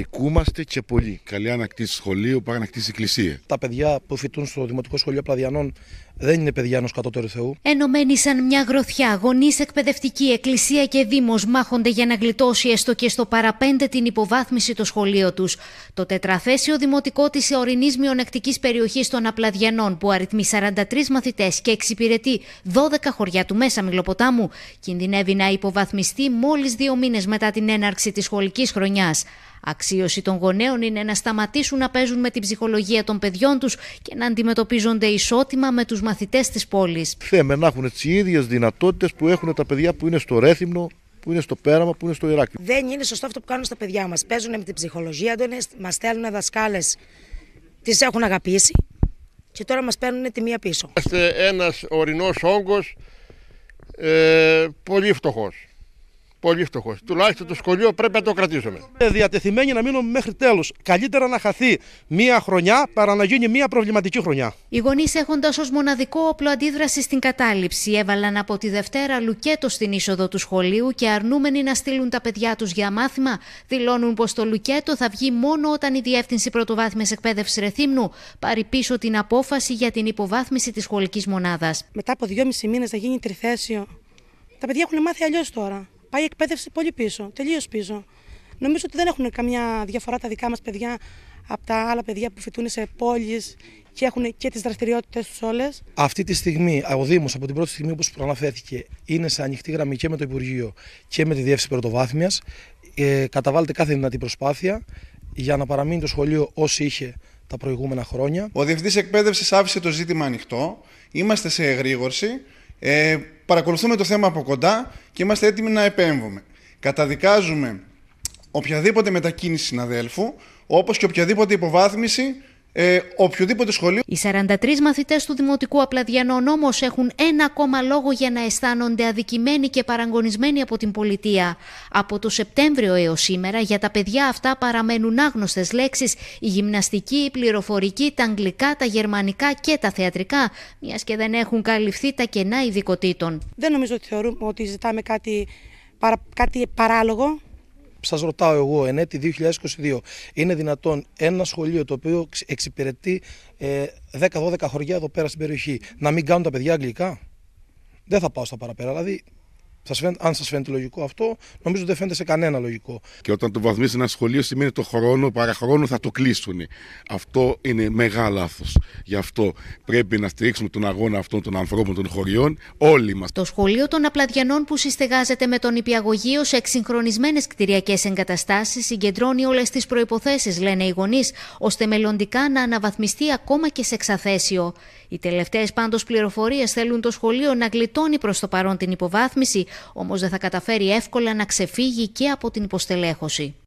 αδικούμαστε και πολύ. Καλή να σχολείου, σχολείο παρά να εκκλησία. Τα παιδιά που φοιτούν στο Δημοτικό Σχολείο Πλαδιανών δεν είναι παιδιά ενός κατώτερου Θεού. Ενωμένοι σαν μια γροθιά, γονείς, εκπαιδευτική, εκκλησία και δήμος μάχονται για να γλιτώσει έστω και στο παραπέντε την υποβάθμιση το σχολείο τους. Το τετραθέσιο δημοτικό της ορεινής μειονεκτικής περιοχής των Απλαδιανών, που αριθμεί 43 μαθητές και εξυπηρετεί 12 χωριά του μέσα Μιλοποτάμου, κινδυνεύει να υποβαθμιστεί μόλις δύο μήνες μετά την έναρξη της σχολικής χρονιάς. Αξίωση των γονέων είναι να σταματήσουν να παίζουν με την ψυχολογία των παιδιών τους και να αντιμετωπίζονται ισότιμα με τους μαθητές της πόλης. Θέμε να έχουν τι ίδιες δυνατότητες που έχουν τα παιδιά που είναι στο Ρέθυμνο, που είναι στο πέραμα, που είναι στο Ηράκλειο. Δεν είναι σωστό αυτό που κάνουν στα παιδιά μας. Παίζουν με την ψυχολογία του, μας στέλνουν δασκάλες, τις έχουν αγαπήσει και τώρα μας παίρνουν τη μία πίσω. Είμαστε ένας ορεινός όγκος ε, πολύ φτωχός. Πολύ φτωχό. Τουλάχιστον το σχολείο πρέπει να το κρατήσουμε. Διατεθειμένοι να μείνουμε μέχρι τέλου. Καλύτερα να χαθεί μία χρονιά παρά να γίνει μία προβληματική χρονιά. Οι γονείς έχοντας ως μοναδικό όπλο αντίδραση στην κατάληψη, έβαλαν από τη Δευτέρα λουκέτο στην είσοδο του σχολείου και αρνούμενοι να στείλουν τα παιδιά τους για μάθημα, δηλώνουν πως το λουκέτο θα βγει μόνο όταν η Διεύθυνση Πρωτοβάθμιας Εκπαίδευσης Ρεθύμνου πάρει πίσω την απόφαση για την υποβάθμιση της σχολικής μονάδας. Μετά από δυόμιση μήνες θα γίνει τριθέσιο. Τα παιδιά έχουν μάθει αλλιώς τώρα. Πάει η εκπαίδευση πολύ πίσω, τελείως πίσω. Νομίζω ότι δεν έχουν καμιά διαφορά τα δικά μας παιδιά από τα άλλα παιδιά που φοιτούν σε πόλεις και έχουν και τις δραστηριότητες τους όλες. Αυτή τη στιγμή, ο Δήμος από την πρώτη στιγμή, όπως προαναφέρθηκε, είναι σε ανοιχτή γραμμή και με το Υπουργείο και με τη Διεύθυνση Πρωτοβάθμιας. Ε, καταβάλλεται κάθε δυνατή προσπάθεια για να παραμείνει το σχολείο όσο είχε τα προηγούμενα χρόνια. Ο Διευθυντής Εκπαίδευσης άφησε το ζήτημα ανοιχτό. Είμαστε σε εγρήγορση. Ε, παρακολουθούμε το θέμα από κοντά και είμαστε έτοιμοι να επέμβουμε. Καταδικάζουμε οποιαδήποτε μετακίνηση συναδέλφου, όπως και οποιαδήποτε υποβάθμιση ε, οποιοδήποτε σχολείο. Οι 43 μαθητές του Δημοτικού Απλαδιανών όμω έχουν ένα ακόμα λόγο για να αισθάνονται αδικημένοι και παραγωνισμένοι από την πολιτεία. Από το Σεπτέμβριο έως σήμερα για τα παιδιά αυτά παραμένουν άγνωστες λέξεις η γυμναστική, η πληροφορική, τα αγγλικά, τα γερμανικά και τα θεατρικά, μιας και δεν έχουν καλυφθεί τα κενά ειδικοτήτων. Δεν νομίζω ότι θεωρούμε ότι ζητάμε κάτι, κάτι παράλογο σας ρωτάω εγώ, εν έτη 2022, είναι δυνατόν ένα σχολείο το οποίο εξυπηρετεί 10-12 ε, χωριά εδώ πέρα στην περιοχή να μην κάνουν τα παιδιά αγγλικά. Δεν θα πάω στα παραπέρα. Δηλαδή, αν σας φαίνεται λογικό αυτό, νομίζω δεν φαίνεται σε κανένα λογικό. Και όταν το βαθμίζει ένα σχολείο, σημαίνει το χρόνο, παραχρόνο θα το κλείσουν. Αυτό είναι μεγάλο λάθος. Γι' αυτό πρέπει να στηρίξουμε τον αγώνα αυτών των ανθρώπων των χωριών, όλοι μας. Το σχολείο των Απλαδιανών που συστεγάζεται με τον Υπηαγωγείο σε εξυγχρονισμένες κτηριακές εγκαταστάσεις συγκεντρώνει όλες τις προποθέσει, λένε οι γονείς, ώστε μελλοντικά να αναβαθμιστεί ακόμα και σε εξαθέσιο. Οι τελευταίες πάντως πληροφορίες θέλουν το σχολείο να γλιτώνει προς το παρόν την υποβάθμιση όμως δεν θα καταφέρει εύκολα να ξεφύγει και από την υποστελέχωση.